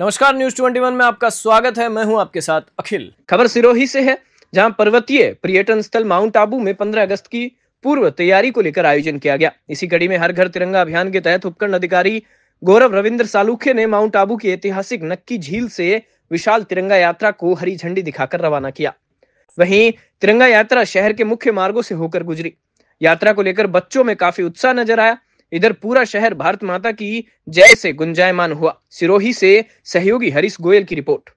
नमस्कार न्यूज 21 में आपका स्वागत है मैं हूं आपके साथ अखिल खबर सिरोही से है जहां पर्वतीय पर्यटन स्थल माउंट आबू में 15 अगस्त की पूर्व तैयारी को लेकर आयोजन किया गया इसी कड़ी में हर घर तिरंगा अभियान के तहत उपकरण अधिकारी गौरव रविंद्र सालुखे ने माउंट आबू की ऐतिहासिक नक्की झील से विशाल तिरंगा यात्रा को हरी झंडी दिखाकर रवाना किया वहीं तिरंगा यात्रा शहर के मुख्य मार्गो से होकर गुजरी यात्रा को लेकर बच्चों में काफी उत्साह नजर आया इधर पूरा शहर भारत माता की जय से गुंजायमान हुआ सिरोही से सहयोगी हरीश गोयल की रिपोर्ट